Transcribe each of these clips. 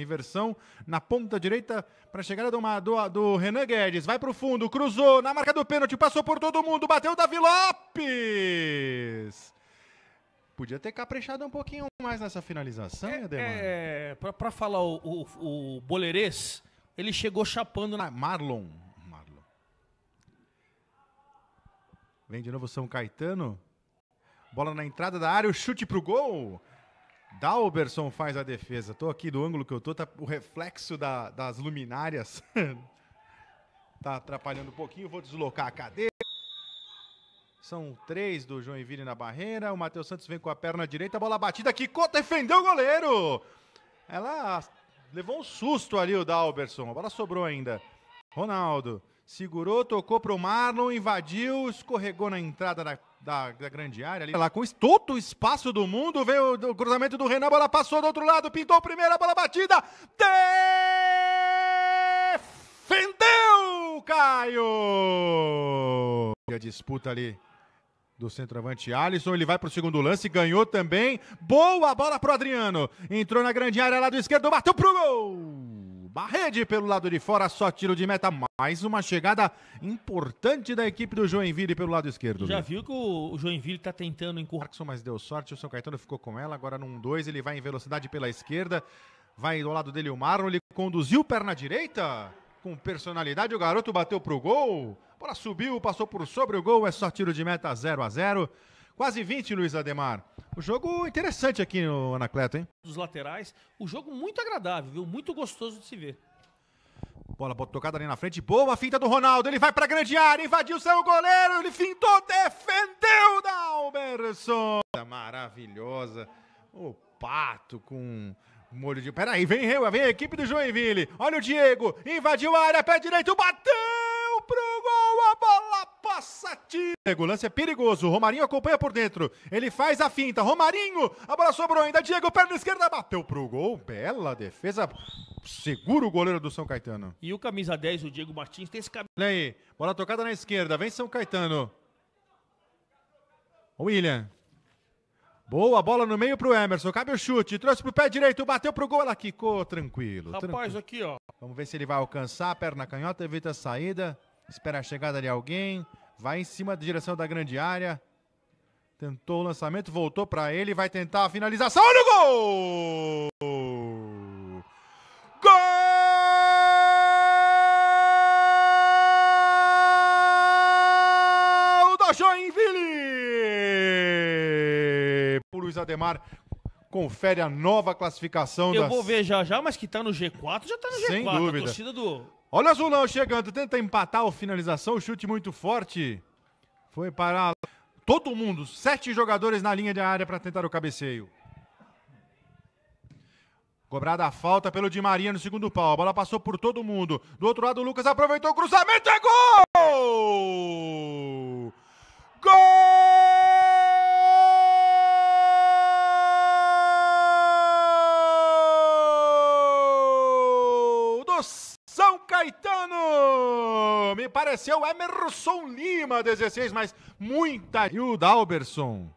inversão na ponta direita para a chegada do, do, do, Renan Guedes. Vai para o fundo, cruzou na marca do pênalti, passou por todo mundo, bateu Davi Lopes. Podia ter caprichado um pouquinho mais nessa finalização, é, Ademar. É, para falar o, o, o ele chegou chapando na. Ah, Marlon. Marlon. Vem de novo São Caetano. Bola na entrada da área, o chute pro gol. Dalberson faz a defesa. Tô aqui do ângulo que eu tô, tá, o reflexo da, das luminárias tá atrapalhando um pouquinho. Vou deslocar a cadeira. São três do Joinville na barreira. O Matheus Santos vem com a perna direita, bola batida, Cota defendeu o goleiro. Ela levou um susto ali o Dalberson. A bola sobrou ainda. Ronaldo segurou, tocou pro Marlon, invadiu, escorregou na entrada da, da, da grande área. Ali. Lá com todo o espaço do mundo, veio o, cruzamento do Renan, a bola passou do outro lado, pintou a primeira, bola batida. Defendeu, Caio! E a disputa ali do centroavante Alisson, ele vai para o segundo lance, ganhou também. Boa bola pro Adriano. Entrou na grande área lá do esquerdo, bateu pro gol! Barrede pelo lado de fora, só tiro de meta. Mais uma chegada importante da equipe do Joinville pelo lado esquerdo. Já viu que o Joinville está tentando encurrar. Markson, mas deu sorte, o São Caetano ficou com ela. Agora num 2, ele vai em velocidade pela esquerda. Vai do lado dele o Marlon, ele conduziu perna direita. Com personalidade, o garoto bateu pro gol. Bola subiu, passou por sobre o gol, é só tiro de meta 0 a 0 Quase 20, Luiz Ademar. O jogo interessante aqui no Anacleto, hein? Dos laterais. O jogo muito agradável, viu? Muito gostoso de se ver. Bola tocada ali na frente. Boa finta do Ronaldo. Ele vai pra grande área. Invadiu, saiu o goleiro. Ele fintou, defendeu da Alberson. Maravilhosa. O Pato com molho de. Peraí, vem, vem a equipe do Joinville. Olha o Diego. Invadiu a área, pé direito, bateu! Tati. lance é perigoso. Romarinho acompanha por dentro. Ele faz a finta. Romarinho, a bola sobrou ainda. Diego, perna esquerda, bateu pro gol. Bela defesa. Segura o goleiro do São Caetano. E o camisa 10, o Diego Martins, tem esse cabelo. Olha aí, bola tocada na esquerda. Vem São Caetano. William. Boa bola no meio pro Emerson. Cabe o chute. Trouxe pro pé direito. Bateu pro gol. Ela quicou. Tranquilo. Rapaz, tranquilo. aqui, ó. Vamos ver se ele vai alcançar. Perna canhota. Evita a saída. Espera a chegada de alguém. Vai em cima da direção da grande área. Tentou o lançamento, voltou para ele, vai tentar a finalização. Olha o gol! Gol da Joinville! Por Luiz Ademar confere a nova classificação. Eu das... vou ver já já, mas que tá no G4 já tá no G4. Sem dúvida. A torcida do Olha o Azulão chegando, tenta empatar a finalização, chute muito forte. Foi para todo mundo, sete jogadores na linha de área para tentar o cabeceio. Cobrada a falta pelo Di Maria no segundo pau. A bola passou por todo mundo. Do outro lado, o Lucas aproveitou o cruzamento. É gol! Me pareceu Emerson Lima, 16, mas muita. E o Dalberson.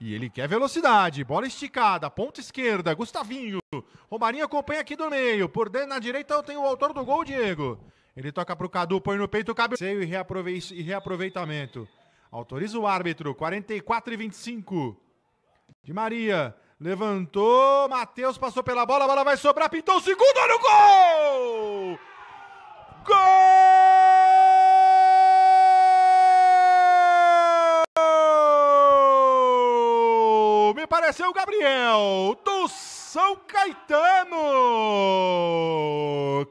E ele quer velocidade, bola esticada, ponta esquerda, Gustavinho. Romarinho acompanha aqui do meio. Por dentro, na direita, eu tenho o autor do gol, Diego. Ele toca pro Cadu, põe no peito, cabeceio e, e reaproveitamento. Autoriza o árbitro, 44 e 25. De Maria, levantou, Matheus passou pela bola, a bola vai sobrar, pintou o segundo, olha o gol! Gol! Me pareceu o Gabriel do São Caetano.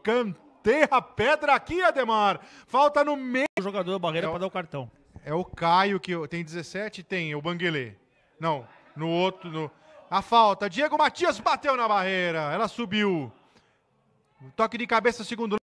Canterra pedra aqui, Ademar. Falta no meio. O jogador da barreira é para dar o cartão. É o Caio que tem 17, tem o Banguele. Não, no outro. No... A falta. Diego Matias bateu na barreira. Ela subiu. Toque de cabeça, segundo.